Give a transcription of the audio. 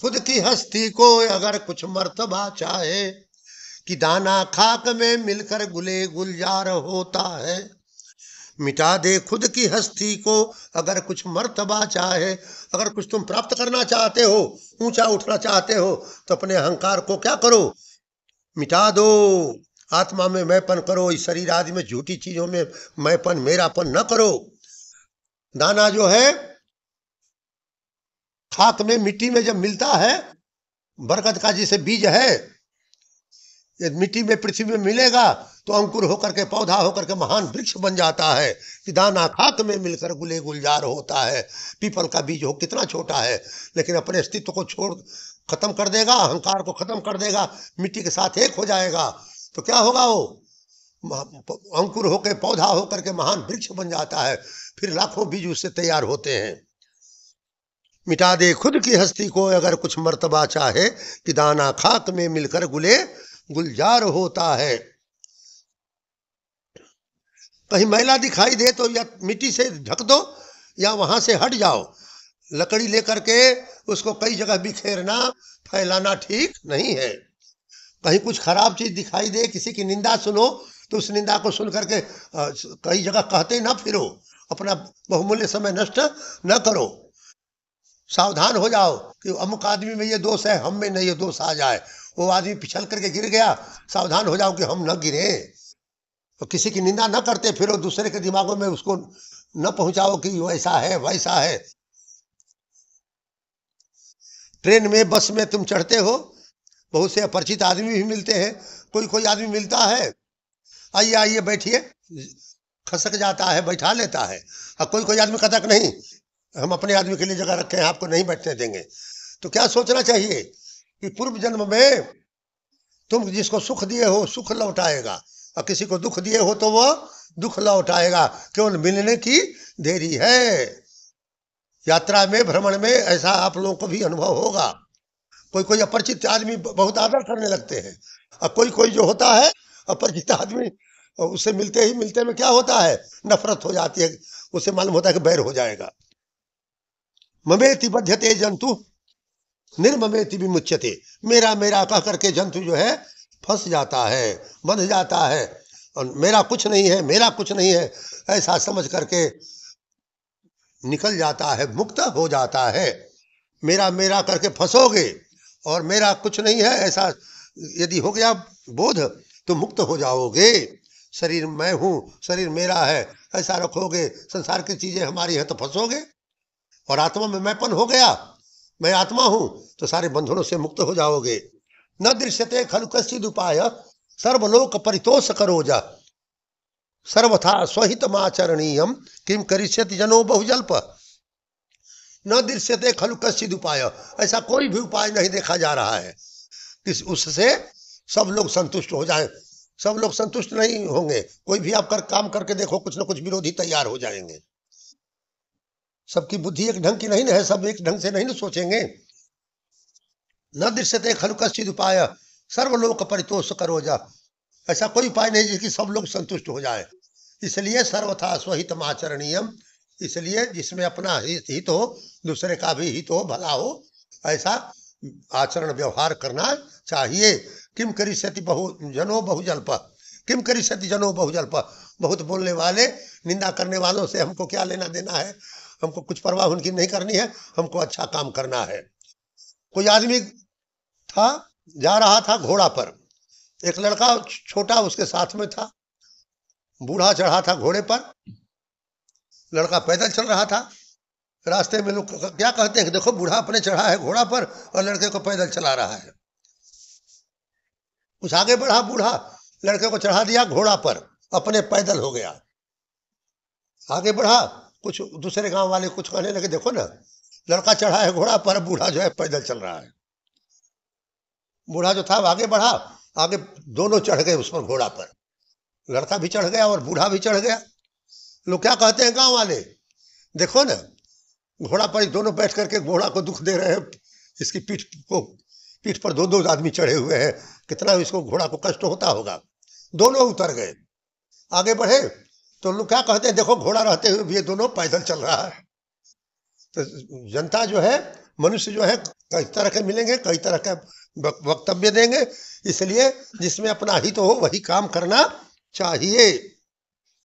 खुद की हस्ती को अगर कुछ मर्तबा चाहे कि दाना खाक में मिलकर गुले गुलजार होता है मिटा दे खुद की हस्ती को अगर कुछ मर्तबा चाहे अगर कुछ तुम प्राप्त करना चाहते हो ऊंचा उठना चाहते हो तो अपने अहंकार को क्या करो मिटा दो आत्मा में मैपन करो इस शरीर आदि में झूठी चीजों में मैपन मेरापन न करो दाना जो है खाक में मिट्टी में जब मिलता है बरगद का जैसे बीज है यदि मिट्टी में पृथ्वी में मिलेगा तो अंकुर होकर के पौधा होकर के महान वृक्ष बन जाता है कि दाना खाक में मिलकर गुले गुलजार होता है पीपल का बीज हो कितना छोटा है लेकिन अपने अस्तित्व को छोड़ खत्म कर देगा अहंकार को खत्म कर देगा मिट्टी के साथ एक हो जाएगा तो क्या होगा वो अंकुर होकर पौधा होकर के महान वृक्ष बन जाता है फिर लाखों बीज उससे तैयार होते हैं मिटा दे खुद की हस्ती को अगर कुछ मर्तबा चाहे कि दाना खाक में मिलकर गुले गुलजार होता है कहीं मैला दिखाई दे तो या मिट्टी से ढक दो या वहां से हट जाओ लकड़ी लेकर के उसको कई जगह बिखेरना फैलाना ठीक नहीं है कहीं कुछ खराब चीज दिखाई दे किसी की निंदा सुनो तो उस निंदा को सुन करके कई जगह कहते ना फिरो अपना बहुमूल्य समय नष्ट न करो सावधान हो जाओ कि अमुक आदमी में ये दोष है हम में नहीं ये दोष आ जाए वो आदमी पिछल करके गिर गया सावधान हो जाओ कि हम न गिरे तो किसी की निंदा न करते फिर दूसरे के दिमागों में उसको न पहुंचाओ कि वैसा है वैसा है ट्रेन में बस में तुम चढ़ते हो बहुत से अपरिचित आदमी भी मिलते हैं कोई कोई आदमी मिलता है आइए आइए बैठिए खसक जाता है बैठा लेता है और कोई कोई आदमी कथक नहीं हम अपने आदमी के लिए जगह रखे हैं आपको नहीं बैठने देंगे तो क्या सोचना चाहिए कि पूर्व जन्म में तुम जिसको सुख दिए हो सुख लौटाएगा और किसी को दुख दिए हो तो वह दुख लौटाएगा केवल मिलने की देरी है यात्रा में भ्रमण में ऐसा आप लोगों को भी अनुभव होगा कोई कोई अपरिचित आदमी बहुत आदर करने लगते हैं और कोई कोई जो होता है अपरिचित आदमी उससे मिलते ही मिलते में क्या होता है नफरत हो जाती है उसे मालूम होता है कि बैर हो जाएगा ममेति बध्यते जंतु निर्ममेति भी मुच्यते मेरा मेरा कह करके जंतु जो है फंस जाता है बंध जाता है और मेरा कुछ नहीं है मेरा कुछ नहीं है ऐसा समझ करके निकल जाता है मुक्त हो जाता है मेरा मेरा करके फंसोगे और मेरा कुछ नहीं है ऐसा यदि हो गया बोध तो मुक्त हो जाओगे शरीर मैं हूँ शरीर मेरा है ऐसा रखोगे संसार की चीज़ें हमारी हैं तो फंसोगे और आत्मा में मैंपन हो गया मैं आत्मा हूं तो सारे बंधनों से मुक्त हो जाओगे न दृश्यते खल कश्चित उपाय सर्वलोक परितोष जा सर्वथा स्वहितमाचरणीयम किम करिष्यति जनो बहुजल्प न दृश्यते खल कश्चित उपाय ऐसा कोई भी उपाय नहीं देखा जा रहा है कि उससे सब लोग संतुष्ट हो जाए सब लोग संतुष्ट नहीं होंगे कोई भी आप कर काम करके देखो कुछ ना कुछ विरोधी तैयार हो जाएंगे सबकी बुद्धि एक ढंग की नहीं ना है सब एक ढंग से नहीं ना सोचेंगे न दृश्यते खलु कश्चित उपाय सर्वलोक परितोष करो जा ऐसा कोई उपाय नहीं जिसकी सब लोग संतुष्ट हो जाए इसलिए सर्वथा स्वहितम आचरणीयम इसलिए जिसमें अपना हित हो दूसरे का भी हित हो भला हो ऐसा आचरण व्यवहार करना चाहिए किम करी सती बहु जनो बहुजल्प किम करी सती जनो बहुजल्प बहुत बोलने वाले निंदा करने वालों से हमको क्या लेना देना है हमको कुछ परवाह उनकी नहीं करनी है हमको अच्छा काम करना है कोई आदमी था जा रहा था घोड़ा पर एक लड़का छोटा उसके साथ में था बूढ़ा चढ़ा था घोड़े पर लड़का पैदल चल रहा था रास्ते में लोग क्या कहते हैं देखो बूढ़ा अपने चढ़ा है घोड़ा पर और लड़के को पैदल चला रहा है कुछ आगे बढ़ा बूढ़ा लड़के को चढ़ा दिया घोड़ा पर अपने पैदल हो गया आगे बढ़ा कुछ दूसरे गांव वाले कुछ कहने लगे देखो ना लड़का चढ़ा है घोड़ा पर बूढ़ा जो है पैदल चल रहा है बूढ़ा जो था आगे बढ़ा आगे दोनों चढ़ गए उस पर घोड़ा पर लड़का भी चढ़ गया और बूढ़ा भी चढ़ गया लोग क्या कहते हैं गांव वाले देखो ना घोड़ा पर दोनों बैठ करके घोड़ा को दुख दे रहे हैं इसकी पीठ को पीठ पर दो दो आदमी चढ़े हुए हैं कितना इसको घोड़ा को कष्ट होता होगा दोनों उतर गए आगे बढ़े तो लोग क्या कहते हैं देखो घोड़ा रहते हुए भी ये दोनों पैदल चल रहा है तो जनता जो है मनुष्य जो है कई तरह के मिलेंगे कई तरह के वक्तव्य देंगे इसलिए जिसमें अपना हित तो हो वही काम करना चाहिए